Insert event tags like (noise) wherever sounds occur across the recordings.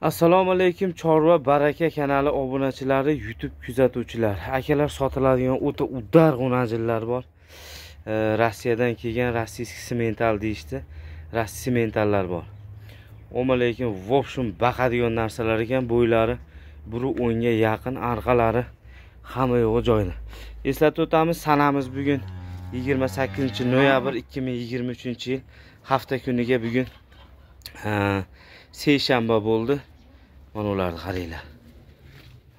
assalomu alaykum chorva baraka kanali obunachilari youtube kuzatuvchilar akalar sotiladigan o'ta udar g'unajinlar bor rossiyadan kelgan rossiyskiy semental deyishdi rossiy sementallar bor umuman lekin vobshim baqadigan narsalar ekan bo'ylari bir o'nga yaqin orqalari hamma yo'g'i joyida eslatib o'tamiz sanamiz bugun yigirma sakkizinchi noyabr ikki ming yigirma uchinchi yil hafta kuniga bugun seshanba bo'ldi mana ularni qaranglar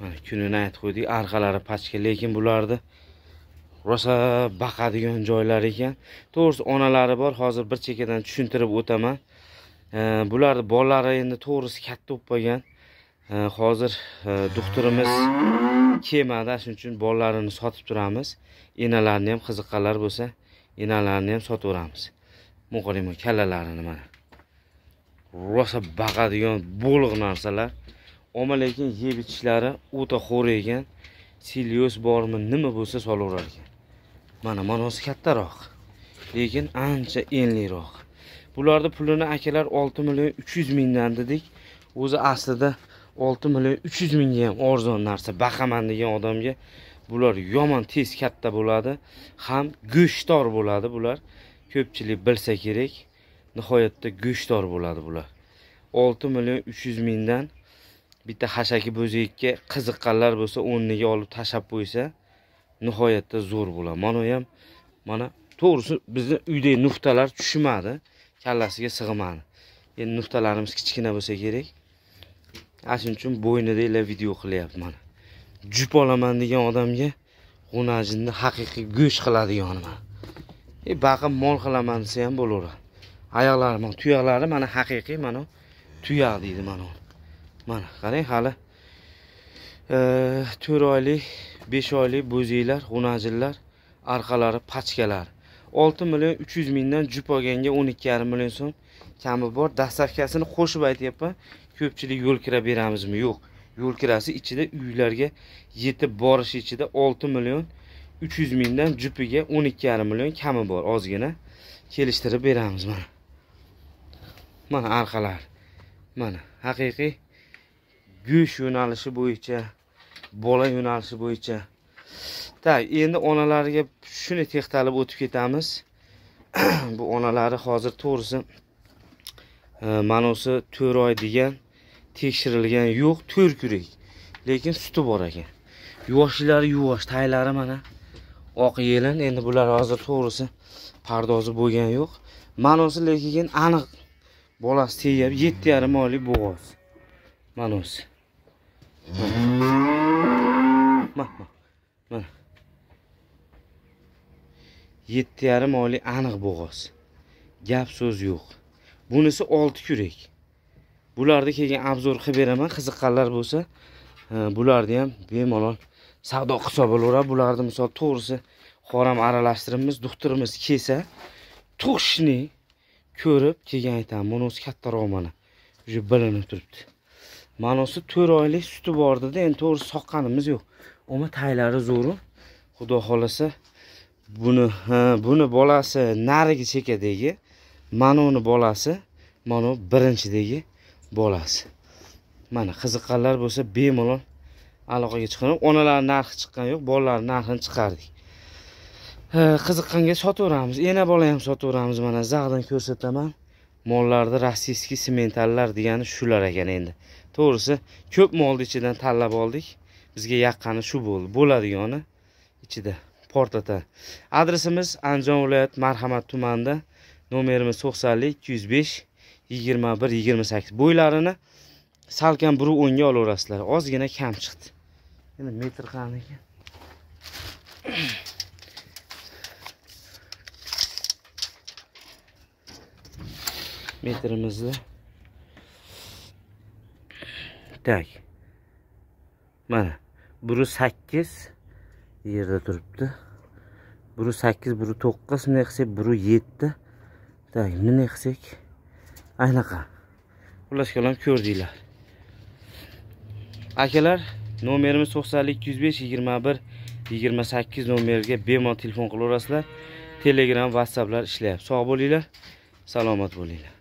mana kunini aytib qo'ydik arqalari pachka lekin bularni rosa baqadigan joylar ekan to'g'risi onalari bor hozir bir chekkadan tushuntirib o'taman bularni bolalari endi to'g'risi katta bo'lib qolgan hozir doktorimiz kelmadi shuning uchun bolalarini sotib turamiz enalarini ham qiziqqanlar bo'lsa enalarini ham sotaveramiz muqrima kallalarini mana rosa baqadigan bo'liq narsalar ammo lekin yeb ichishlari o'ta xo'r ekan selyoz bormi nima bo'lsa solaverar ekan mana manosi kattaroq lekin ancha enliroq bularni pulini akalar olti million uch yuz mingdan dedik o'zi aslida olti million uch yuz mingga ham arzon narsa baqaman degan odamga bular yomon tez katta bo'ladi ham go'shtdor bo'ladi bular ko'pchilik bilsa kerak nihoyatda go'shtdor bo'ladi bular olti million uch yuz mingdan bitta xashaki bo'zeyikka qiziqqanlar bo'lsa o'rniga olib tashlab qo'ysa nihoyatda zo'r bo'ladi mana ham mana to'g'risi bizni uydagi nuqtalar tushmadi kallasiga sig'madi endi nuqtalarimiz kichkina bo'lsa kerak ana shuning uchun bo'ynidaglar video qilyapti mana jup olaman degan odamga g'unajinni haqiqiy go'sht qiladigani mana e baqa mol qilaman desa ham bo'laveradi oyoqlari mana tuyoqlari mana haqiqiy mana tuyoq deydi mana mana qarang hali e, to'rt oylik besh oylik bo'ziklar g'unajinlar orqalari pachkalar olti million uch yuz mingdan jup olganga o'n ikki yarim million so'm kami bor dastavkasini qo'shib aytyapman ko'pchilik yo'l kira beramizmi yo'q yo'l kirasi ichida uylarga yetib borish ichida olti million uch yuz mingdan jupiga o'n ikki yarim million kami bor ozgina kelishtirib beramiz mana mana arqalar mana haqiqiy go'sht yo'nalishi bo'yicha bola yo'nalishi bo'yicha так endi onalariga shuni textalib o'tib ketamiz (clears throat) bu onalari hozir to'g'risi e, manosi to'rt oy degan tekshirilgan yo'q to'rt kurak lekin suti bor ekan yuvoshlari yuvosh taylari mana oq yelin endi bular hozir to'g'risi pardozi bo'lgani yo'q ma'nosi lekin aniq bolasi tegyap yetti yarim oylik bo'g'oz mana o'zi mana yetti yarim oylik aniq bo'g'oz gap so'z yo'q bunisi olti kurak bularni keyin obzor qilib beraman qiziqqanlar bo'lsa bularni ham bemalol savdo qilsa bo'laveradi bularni misol to'g'risi xoram aralashtiribmiz duxtirimiz kelsa tushni ko'rib keyin aytaman manosi kattaroq mana уже bilinib turibdi manosi to'rt oylik suti bor edi endi to'g'ri soqqanimiz yo'q ammo taylari zo'ru xudo xohlasa buni ha buni bolasi narigi chekadagi manoni bolasi mano birinchidagi bolasi mana qiziqqanlar bo'lsa bemalol aloqaga chiqarib onalari narxi chiqqani yo'q bolalarni narxini chiqardik qiziqqanga sotaveramiz ena bola ham sotaveramiz mana zag'dan ko'rsataman mollarni rossiyskiy sementallar degani shular ekan endi to'g'risi ko'p molni ichidan tanlab oldik bizga yaqqani shu bo'ldi bo'ladigani ichida portata adresimiz andijon viloyati marhamat tumanida nomerimiz to'qsonlik ikki yuz besh yigirma bir yigirma sakkiz bo'ylarini salkam bir o'nga olaverasizlar ozgina kam chiqdi endi metr qani ekan metrimizni tak mana 108 sakkiz yerda turibdi 108 sakkiz biri to'qqiz bunday qilsak biri yetti так bunday qilsak anaqa xullas kalom ko'rdinglar akalar nomerimiz to'qson ikki yuz besh yigirma bir yigirma sakkiz nomerga bemalol telefon qilaverasizlar telegram whatsapplar ishlayapti sog' bo'linglar salomat bo'linglar